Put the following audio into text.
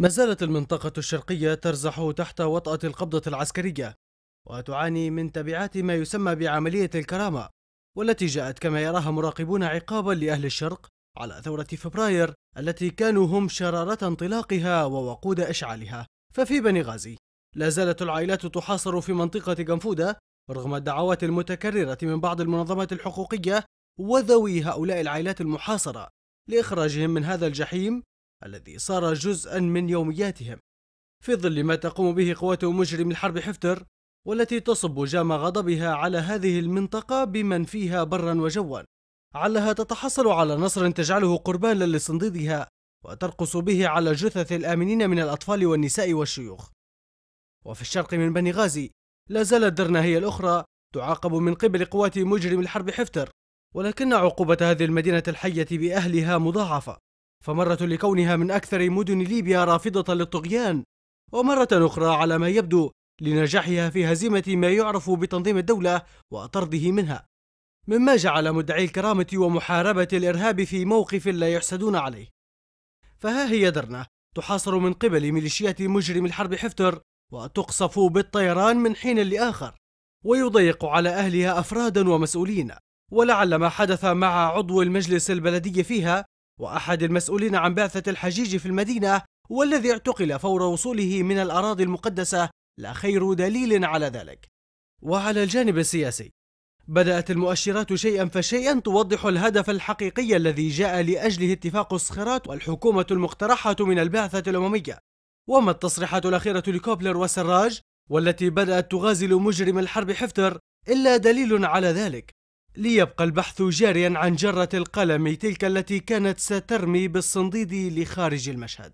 ما زالت المنطقة الشرقية ترزح تحت وطأة القبضة العسكرية وتعاني من تبعات ما يسمى بعملية الكرامة والتي جاءت كما يراها مراقبون عقابا لأهل الشرق على ثورة فبراير التي كانوا هم شرارة انطلاقها ووقود إشعالها ففي بني غازي لا زالت العائلات تحاصر في منطقة جنفودة رغم الدعوات المتكررة من بعض المنظمات الحقوقية وذوي هؤلاء العائلات المحاصرة لإخراجهم من هذا الجحيم الذي صار جزءا من يومياتهم في ظل ما تقوم به قوات مجرم الحرب حفتر والتي تصب جام غضبها على هذه المنطقة بمن فيها برا وجوا علها تتحصل على نصر تجعله قربانا لصنديدها وترقص به على جثث الآمنين من الأطفال والنساء والشيوخ وفي الشرق من بني غازي لا زالت درنا هي الأخرى تعاقب من قبل قوات مجرم الحرب حفتر ولكن عقوبة هذه المدينة الحية بأهلها مضاعفة فمرة لكونها من أكثر مدن ليبيا رافضة للطغيان ومرة أخرى على ما يبدو لنجاحها في هزيمة ما يعرف بتنظيم الدولة وطرده منها مما جعل مدعي الكرامة ومحاربة الإرهاب في موقف لا يحسدون عليه فها هي درنا تحاصر من قبل ميليشيات مجرم الحرب حفتر وتقصف بالطيران من حين لآخر ويضيق على أهلها أفرادا ومسؤولين ولعل ما حدث مع عضو المجلس البلدي فيها وأحد المسؤولين عن بعثة الحجيج في المدينة والذي اعتقل فور وصوله من الأراضي المقدسة لا خير دليل على ذلك وعلى الجانب السياسي بدأت المؤشرات شيئا فشيئا توضح الهدف الحقيقي الذي جاء لأجله اتفاق الصخرات والحكومة المقترحة من البعثة الأممية وما التصريحات الأخيرة لكوبلر وسراج والتي بدأت تغازل مجرم الحرب حفتر إلا دليل على ذلك ليبقى البحث جاريا عن جرة القلم تلك التي كانت سترمي بالصنديد لخارج المشهد